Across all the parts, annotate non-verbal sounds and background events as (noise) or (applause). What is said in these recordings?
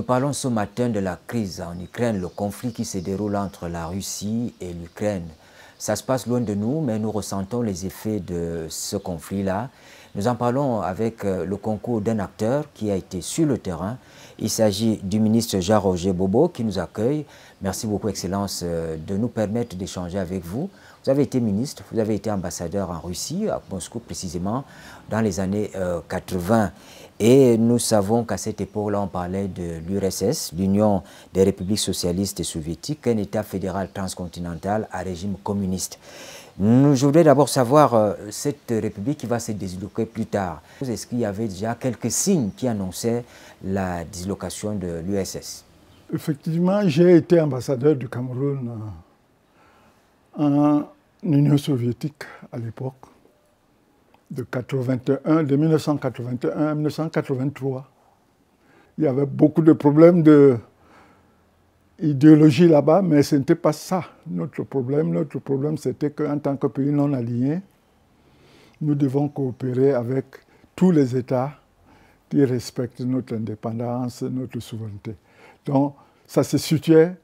Nous parlons ce matin de la crise en Ukraine, le conflit qui se déroule entre la Russie et l'Ukraine. Ça se passe loin de nous, mais nous ressentons les effets de ce conflit-là. Nous en parlons avec euh, le concours d'un acteur qui a été sur le terrain. Il s'agit du ministre Jean-Roger Bobo qui nous accueille. Merci beaucoup, Excellence, euh, de nous permettre d'échanger avec vous. Vous avez été ministre, vous avez été ambassadeur en Russie, à Moscou précisément, dans les années 80. Euh, et nous savons qu'à cette époque-là, on parlait de l'URSS, l'Union des républiques socialistes et soviétiques, un État fédéral transcontinental à régime communiste. Nous, je voudrais d'abord savoir, euh, cette république qui va se disloquer plus tard, est-ce qu'il y avait déjà quelques signes qui annonçaient la dislocation de l'URSS Effectivement, j'ai été ambassadeur du Cameroun euh, en l'Union soviétique à l'époque, de, 81, de 1981 à 1983. Il y avait beaucoup de problèmes d'idéologie idéologie là-bas, mais ce n'était pas ça notre problème. Notre problème, c'était qu'en tant que pays non aligné, nous devons coopérer avec tous les États qui respectent notre indépendance, notre souveraineté. Donc, ça se situait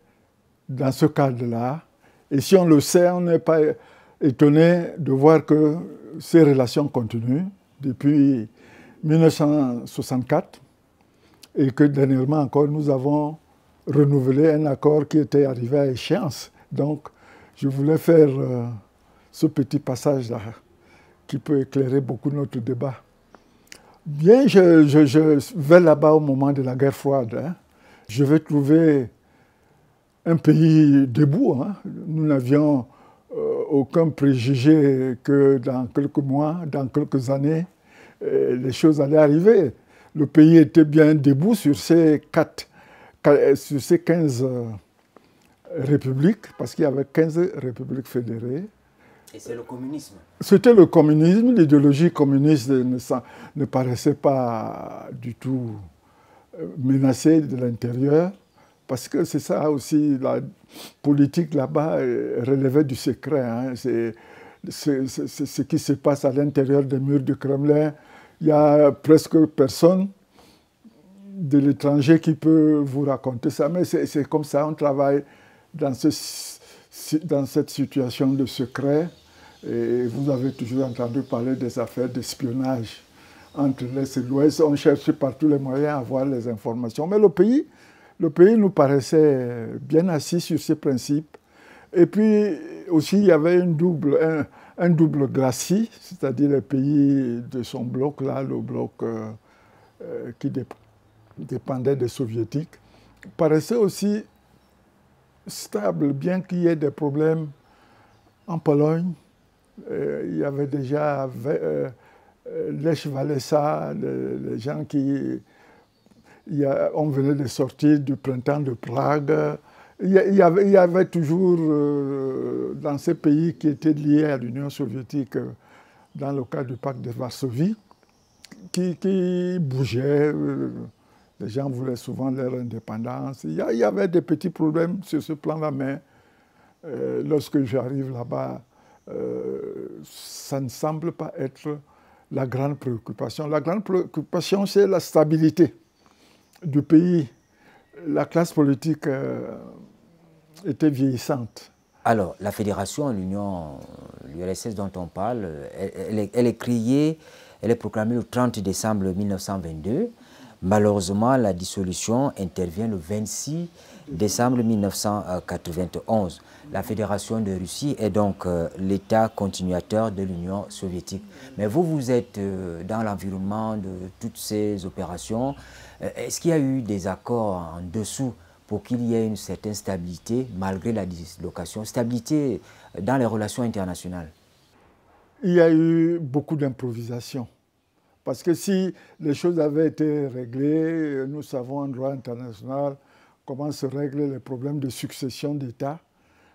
dans ce cadre-là, et si on le sait, on n'est pas étonné de voir que ces relations continuent depuis 1964 et que dernièrement encore, nous avons renouvelé un accord qui était arrivé à échéance. Donc, je voulais faire euh, ce petit passage-là qui peut éclairer beaucoup notre débat. Bien, je, vais là-bas au moment de la guerre froide. Hein. Je vais trouver un pays debout, hein, nous n'avions euh, aucun préjugé que dans quelques mois, dans quelques années, euh, les choses allaient arriver. Le pays était bien debout sur ces, quatre, euh, sur 15 républiques, parce qu'il y avait 15 républiques fédérées. Et c'est le communisme. C'était le communisme, l'idéologie communiste ne, ne, paraissait pas du tout menacée de l'intérieur parce que c'est ça aussi, la politique là-bas relevait du secret. Hein. C'est ce qui se passe à l'intérieur des murs du Kremlin. Il n'y a presque personne de l'étranger qui peut vous raconter ça, mais c'est comme ça, on travaille dans, ce, dans cette situation de secret. Et vous avez toujours entendu parler des affaires d'espionnage entre l'Est et l'Ouest. On cherche tous les moyens à avoir les informations. Mais le pays, le pays nous paraissait bien assis sur ces principes. Et puis aussi, il y avait une double, un, double gracie, c'est-à-dire le pays de son bloc, là, le bloc euh, euh, qui dépendait des soviétiques, paraissait aussi stable, bien qu'il y ait des problèmes en Pologne. Euh, il y avait déjà les Valesa, les gens qui on venait de sortir du printemps de Prague. Il y, avait, toujours, euh, dans ces pays qui étaient liés à l'Union soviétique, euh, dans le cas du pacte de Varsovie, qui, bougeaient. Euh, les gens voulaient souvent leur indépendance. Il y, il y avait des petits problèmes sur ce plan-là, mais lorsque j'arrive là-bas, ça ne semble pas être la grande préoccupation. La grande préoccupation, c'est la stabilité du pays, la classe politique euh, était vieillissante. Alors, la fédération, l'union, l'URSS dont on parle, elle, est, elle, créée, elle est proclamée le 30 décembre 1922. Malheureusement, la dissolution intervient le 26 décembre 1991. La Fédération de Russie est donc euh, l'État continuateur de l'Union soviétique. Mais vous, vous êtes euh, dans l'environnement de toutes ces opérations. Euh, est-ce qu'il y a eu des accords en dessous pour qu'il y ait une certaine stabilité malgré la dislocation, stabilité dans les relations internationales Il y a eu beaucoup d'improvisations. Parce que si les choses avaient été réglées, nous savons en droit international comment se règlent les problèmes de succession d'État,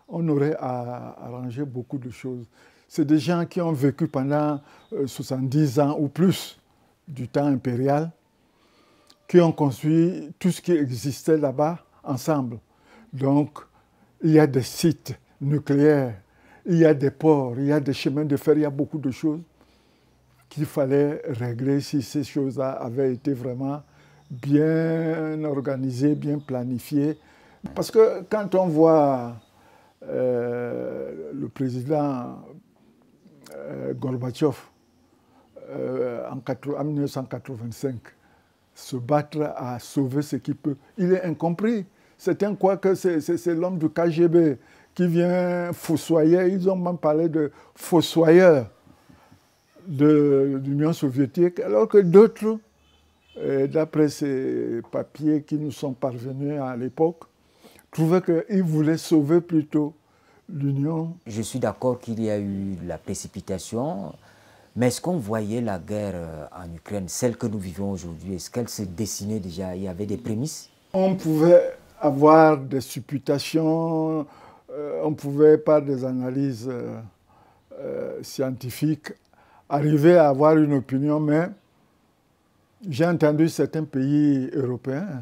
on aurait à arranger beaucoup de choses. C'est des gens qui ont vécu pendant 70 euh, ans ou plus du temps impérial, qui ont construit tout ce qui existait là-bas ensemble. Donc, il y a des sites nucléaires, il y a des ports, il y a des chemins de fer, il y a beaucoup de choses qu'il fallait régler si ces choses-là avaient été vraiment bien organisées, bien planifiées. Parce que quand on voit euh, le président euh, Gorbatchev euh, en, 1985 se battre à sauver ce qu'il peut, il est incompris. un quoi que c'est l'homme du KGB qui vient fossoyer. Ils ont même parlé de fossoyeur de l'Union soviétique, alors que d'autres, euh, d'après ces papiers qui nous sont parvenus à l'époque, trouvaient qu'ils voulaient sauver plutôt l'Union. Je suis d'accord qu'il y a eu la précipitation, mais est-ce qu'on voyait la guerre euh, en Ukraine, celle que nous vivons aujourd'hui, est-ce qu'elle se dessinait déjà Il y avait des prémices On pouvait avoir des supputations, euh, on pouvait par des analyses scientifiques arriver à avoir une opinion, mais j'ai entendu certains pays européens,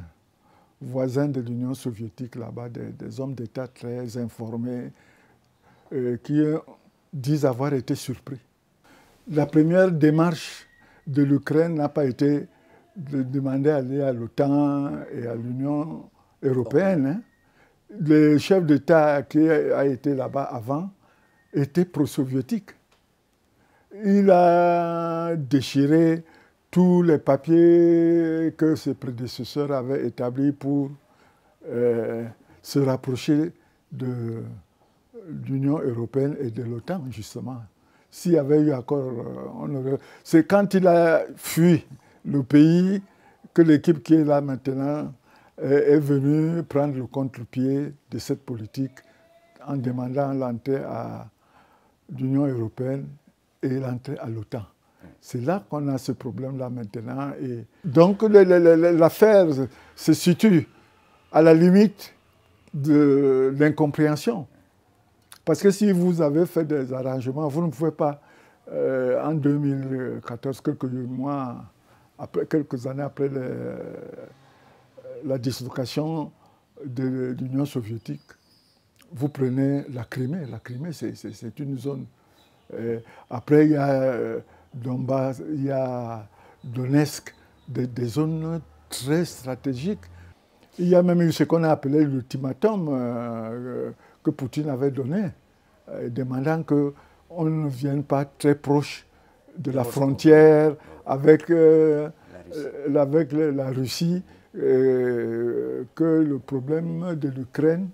voisins de l'Union soviétique là-bas, des, hommes d'État très informés, euh, qui disent avoir été surpris. La première démarche de l'Ukraine n'a pas été de demander à aller à l'OTAN et à l'Union européenne. Hein. Le chef d'État qui a été là-bas avant était pro-soviétique il a déchiré tous les papiers que ses prédécesseurs avaient établis pour euh, se rapprocher de l'Union européenne et de l'OTAN, justement. S'il y avait eu accord, euh, C'est quand il a fui le pays que l'équipe qui est là maintenant euh, est venue prendre le contre-pied de cette politique en demandant l'entrée à l'Union européenne et l'entrée à l'OTAN. C'est là qu'on a ce problème-là maintenant. Et donc l'affaire se situe à la limite de l'incompréhension. Parce que si vous avez fait des arrangements, vous ne pouvez pas, euh, en 2014, quelques mois, après, quelques années après la dislocation de l'Union soviétique, vous prenez la Crimée. La Crimée, c'est une zone euh, après, il y a euh, il y a Donetsk, des, zones très stratégiques. Il y a même eu ce qu'on a appelé l'ultimatum euh, que Poutine avait donné, demandant qu'on ne vienne pas très proche de la frontière avec, la avec la Russie, que le problème de l'Ukraine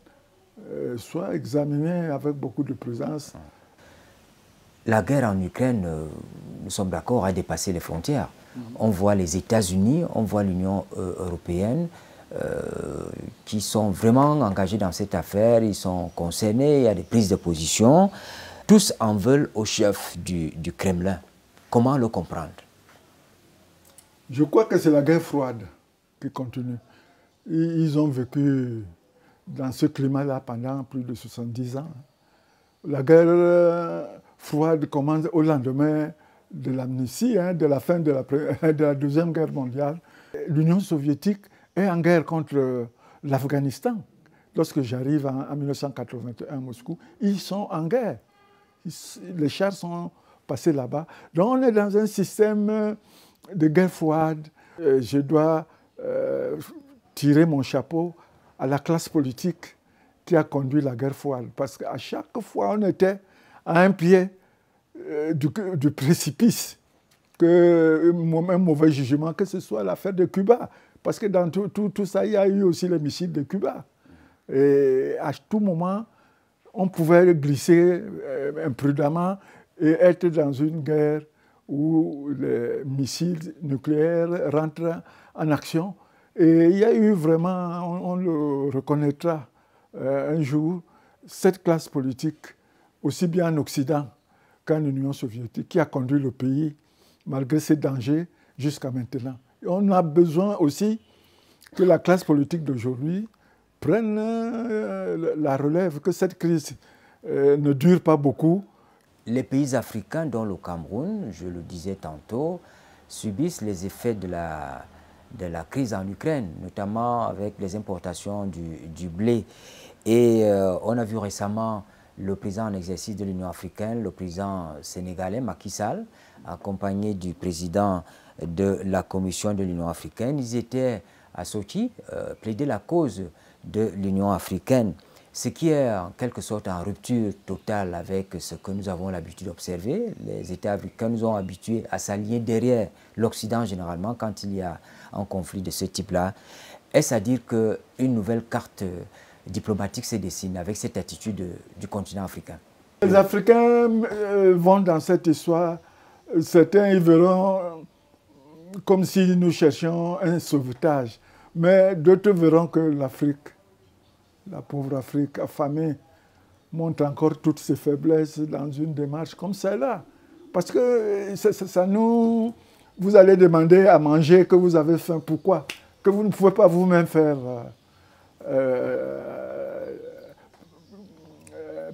soit examiné avec beaucoup de présence la guerre en Ukraine, euh, nous sommes d'accord, a dépassé les frontières. On voit les États-Unis, on voit l'Union euh, européenne euh, qui sont vraiment engagés dans cette affaire, ils sont concernés, il y a des prises de position. Tous en veulent au chef du, du Kremlin. Comment le comprendre Je crois que c'est la guerre froide qui continue. Ils ont vécu dans ce climat-là pendant plus de 70 ans. La guerre froide commence au lendemain de l'amnistie, hein, de la fin de la, (laughs) la Deuxième Guerre mondiale. L'Union soviétique est en guerre contre l'Afghanistan. Lorsque j'arrive en, 1981 à Moscou, ils sont en guerre. les chars sont passés là-bas. Donc on est dans un système euh, de guerre froide. Euh, je dois euh, tirer mon chapeau à la classe politique qui a conduit la guerre froide. Parce qu'à chaque fois, on était à un pied euh, du, précipice que euh, un mauvais jugement, que ce soit l'affaire de Cuba. Parce que dans tout, tout, ça, il y a eu aussi les missiles de Cuba. Et à tout moment, on pouvait glisser euh, imprudemment et être dans une guerre où les missiles nucléaires rentrent en action. Et il y a eu vraiment, on, le reconnaîtra un jour, cette classe politique aussi bien en Occident qu'en Union soviétique, qui a conduit le pays, malgré ses dangers, jusqu'à maintenant. on a besoin aussi que la classe politique d'aujourd'hui prenne euh, la relève, que cette crise euh, ne dure pas beaucoup. Les pays africains, dont le Cameroun, je le disais tantôt, subissent les effets de la, de la crise en Ukraine, notamment avec les importations du, blé. Et euh, on a vu récemment le président en exercice de l'Union africaine, le président sénégalais Macky Sall, accompagné du président de la Commission de l'Union africaine. Ils étaient à plaidaient euh, plaider la cause de l'Union africaine, ce qui est en quelque sorte en rupture totale avec ce que nous avons l'habitude d'observer. Les États africains nous ont habitués à s'allier derrière l'Occident généralement quand il y a un conflit de ce type-là. Est-ce à dire qu'une nouvelle carte diplomatique se dessine avec cette attitude du continent africain Les Africains euh, vont dans cette histoire, certains y verront comme si nous cherchions un sauvetage, mais d'autres verront que l'Afrique, la pauvre Afrique affamée, montre encore toutes ses faiblesses dans une démarche comme celle-là. Parce que ça, nous... Vous allez demander à manger que vous avez faim. Pourquoi Que vous ne pouvez pas vous-même faire. Euh, euh,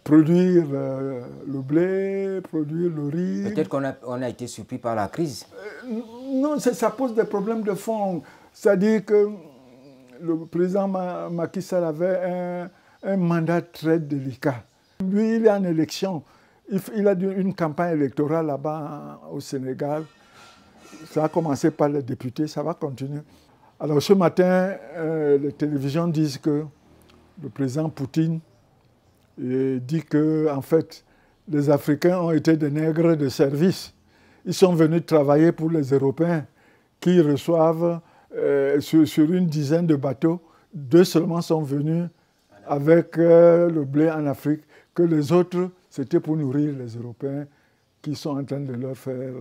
produire euh, le blé, produire le riz. Peut-être qu'on a, on a, été surpris par la crise. Euh, non, ça pose des problèmes de fond. C'est-à-dire que le président Macky Sall avait un, mandat très délicat. Lui, il est en élection. Il, a une campagne électorale là-bas hein, au Sénégal. Ça a commencé par les députés, ça va continuer. Alors ce matin, euh, les télévisions disent que le président Poutine dit que, en fait, les Africains ont été des nègres de service. Ils sont venus travailler pour les Européens qui reçoivent euh, sur, une dizaine de bateaux. Deux seulement sont venus avec euh, le blé en Afrique, que les autres, c'était pour nourrir les Européens qui sont en train de leur faire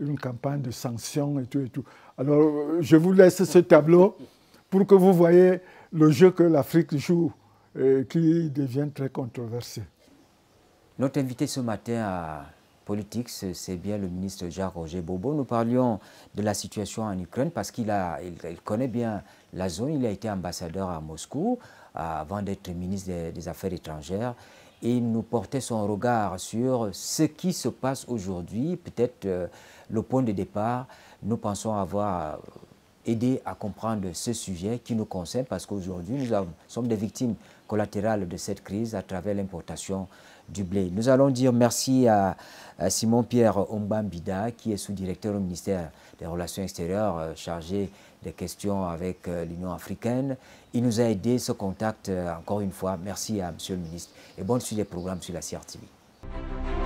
une campagne de sanctions et tout et tout. Alors, je vous laisse ce tableau pour que vous voyez le jeu que l'Afrique joue, et qui devient très controversé. Notre invité ce matin à politique c'est bien le ministre Jacques-Roger Bobo. Nous parlions de la situation en Ukraine parce qu'il connaît bien la zone, il a été ambassadeur à Moscou. Euh, avant d'être ministre des, Affaires étrangères. Il nous portait son regard sur ce qui se passe aujourd'hui, peut-être euh, le point de départ. Nous pensons avoir euh, aidé à comprendre ce sujet qui nous concerne parce qu'aujourd'hui, nous sommes des victimes collatérales de cette crise à travers l'importation nous allons dire merci à, Simon-Pierre Ombambida, qui est sous-directeur au ministère des Relations extérieures, euh, chargé des questions avec euh, l'Union africaine. Il nous a aidé ce contact, euh, encore une fois. Merci à Monsieur le ministre et bonne suite des programmes sur la CRTV.